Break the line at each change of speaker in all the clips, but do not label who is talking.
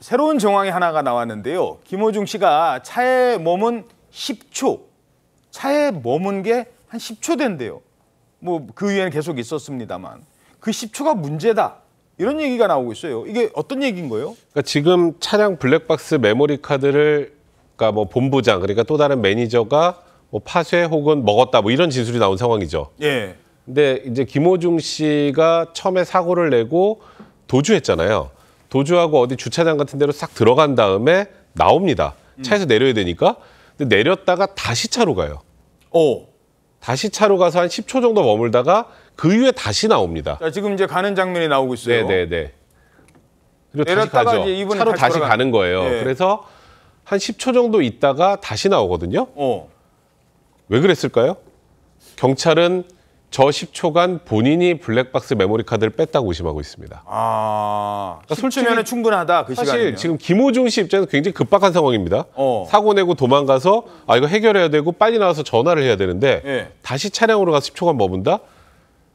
새로운 정황이 하나가 나왔는데요. 김호중 씨가 차에 머문 10초, 차에 머문 게 한 10초 된대요. 뭐그 이후에는 계속 있었습니다만 그 10초가 문제다. 이런 얘기가 나오고 있어요. 이게 어떤 얘기인 거예요? 그러니까
지금 차량 블랙박스 메모리 카드를 그러니까 뭐 본부장 그러니까 또 다른 매니저가 뭐 파쇄 혹은 먹었다 뭐 이런 진술이 나온 상황이죠. 예. 근데 이제 김호중 씨가 처음에 사고를 내고 도주했잖아요. 도주하고 어디 주차장 같은 데로 싹 들어간 다음에 나옵니다. 음. 차에서 내려야 되니까. 근데 내렸다가 다시 차로 가요. 오. 어. 다시 차로 가서 한 10초 정도 머물다가 그 이후에 다시 나옵니다.
자, 지금 이제 가는 장면이 나오고 있어요. 네, 네, 네.
그리고 내렸다가 다시 가죠. 이제 이분은 차로 다시, 다시 가 가는 거예요. 네. 그래서 한 10초 정도 있다가 다시 나오거든요. 어. 왜 그랬을까요? 경찰은 저 10초간 본인이 블랙박스 메모리 카드를 뺐다고 의심하고 있습니다.
아, 그러니까 솔직히 충분하다. 그
사실 시간은요. 지금 김호중 씨 입장에서 굉장히 급박한 상황입니다. 어. 사고 내고 도망가서 아 이거 해결해야 되고 빨리 나와서 전화를 해야 되는데 예. 다시 차량으로 가서 10초간 머문다.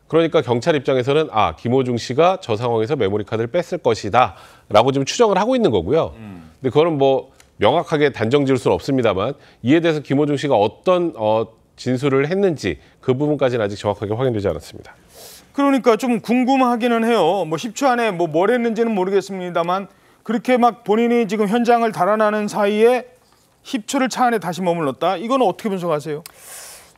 그러니까 경찰 입장에서는 아 김호중 씨가 저 상황에서 메모리 카드를 뺐을 것이다라고 지금 추정을 하고 있는 거고요. 음. 근데 그거는 뭐 명확하게 단정 지을 수는 없습니다만 이에 대해서 김호중 씨가 어떤 어 진술을 했는지 그 부분까지는 아직 정확하게 확인되지 않았습니다.
그러니까 좀 궁금하기는 해요. 뭐 10초 안에 뭐 뭘 했는지는 모르겠습니다만 그렇게 막 본인이 지금 현장을 달아나는 사이에 10초를 차 안에 다시 머물렀다. 이건
어떻게 분석하세요?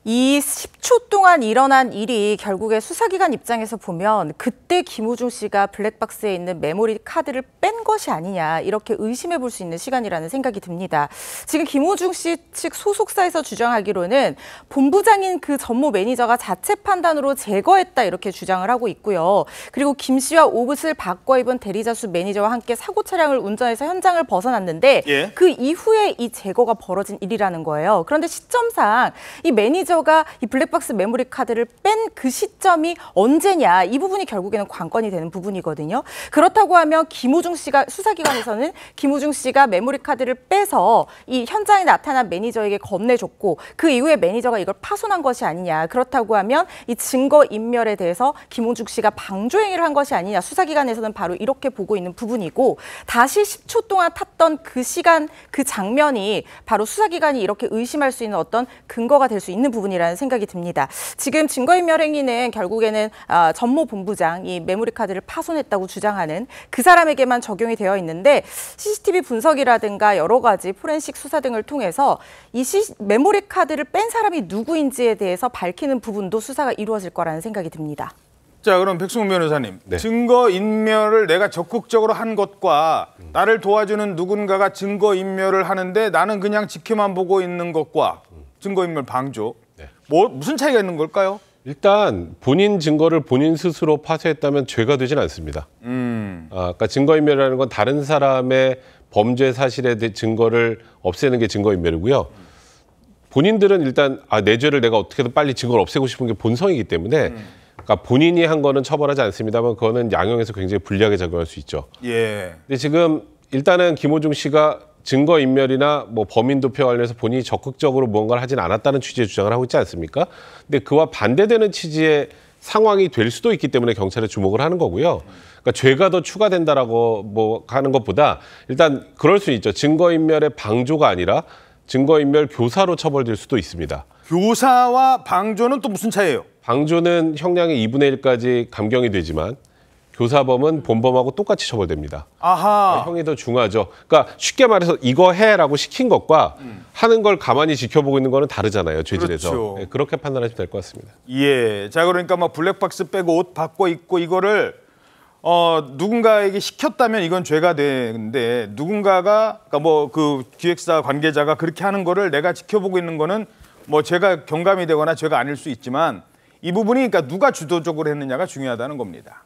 이 10초 동안 일어난 일이 결국에 수사기관 입장에서 보면 그때 김우중 씨가 블랙박스에 있는 메모리 카드를 뺀 것이 아니냐 이렇게 의심해 볼 수 있는 시간이라는 생각이 듭니다. 지금 김우중 씨 측 소속사에서 주장하기로는 본부장인 그 전모 매니저가 자체 판단으로 제거했다 이렇게 주장을 하고 있고요. 그리고 김 씨와 옷을 바꿔 입은 대리자수 매니저와 함께 사고 차량을 운전해서 현장을 벗어났는데 예? 그 이후에 이 제거가 벌어진 일이라는 거예요. 그런데 시점상 이 매니저 매니저가 이 블랙박스 메모리 카드를 뺀 그 시점이 언제냐 이 부분이 결국에는 관건이 되는 부분이거든요. 그렇다고 하면 김우중 씨가 수사기관에서는 김우중 씨가 메모리 카드를 빼서 이 현장에 나타난 매니저에게 건네줬고 그 이후에 매니저가 이걸 파손한 것이 아니냐 그렇다고 하면 이 증거 인멸에 대해서 김우중 씨가 방조행위를 한 것이 아니냐 수사기관에서는 바로 이렇게 보고 있는 부분이고 다시 10초 동안 탔던 그 시간 그 장면이 바로 수사기관이 이렇게 의심할 수 있는 어떤 근거가 될 수 있는 부분. 부분이라는 생각이 듭니다. 지금 증거인멸 행위는 결국에는 아, 전모 본부장이 메모리 카드를 파손했다고 주장하는 그 사람에게만 적용이 되어 있는데 CCTV 분석이라든가 여러 가지 포렌식 수사 등을 통해서 이 c 메모리 카드를 뺀 사람이 누구인지에 대해서 밝히는 부분도 수사가 이루어질 거라는 생각이 듭니다.
자 그럼 백승훈 변호사님 네. 증거 인멸을 내가 적극적으로 한 것과 음. 나를 도와주는 누군가가 증거 인멸을 하는데 나는 그냥 지켜만 보고 있는 것과 음. 증거 인멸 방조 뭐 무슨 차이가 있는 걸까요? 일단 본인 증거를 본인
스스로 파쇄했다면 죄가 되진 않습니다. 음. 아, 그러니까 증거인멸이라는 건 다른 사람의 범죄 사실에 대해 증거를 없애는 게 증거인멸이고요. 본인들은 일단 아, 내 죄를 내가 어떻게든 빨리 증거를 없애고 싶은 게 본성이기 때문에 음. 그러니까 본인이 한 거는 처벌하지 않습니다만 그거는 양형에서 굉장히 불리하게 작용할 수 있죠. 예. 근데 지금 일단은 김호중 씨가 증거인멸이나 뭐 범인 도표 관련해서 본인이 적극적으로 무언가를 하진 않았다는 취지의 주장을 하고 있지 않습니까? 근데 그와 반대되는 취지의 상황이 될 수도 있기 때문에 경찰에 주목을 하는 거고요. 그러니까 죄가 더 추가된다라고 뭐 하는 것보다 일단 그럴 수 있죠. 증거인멸의 방조가 아니라 증거인멸 교사로 처벌될 수도 있습니다. 교사와 방조는 또 무슨 차이예요? 방조는 형량의 2분의 1까지 감경이 되지만 교사범은 본범하고 똑같이 처벌됩니다. 아하. 네, 형이 더 중하죠. 그러니까 쉽게 말해서 이거 해라고 시킨 것과 음. 하는 걸 가만히 지켜보고 있는 거는 다르잖아요. 죄질에서. 그렇죠. 네, 그렇게 판단하시면 될 것 같습니다.
예. 자 그러니까 막 뭐 블랙박스 빼고 옷 바꿔 입고 이거를 어, 누군가에게 시켰다면 이건 죄가 되는데 누군가가 그러니까 뭐그 기획사 관계자가 그렇게 하는 거를 내가 지켜보고 있는 거는 뭐 제가 경감이 되거나 제가 아닐 수 있지만 이 부분이 그러니까 누가 주도적으로 했느냐가 중요하다는 겁니다.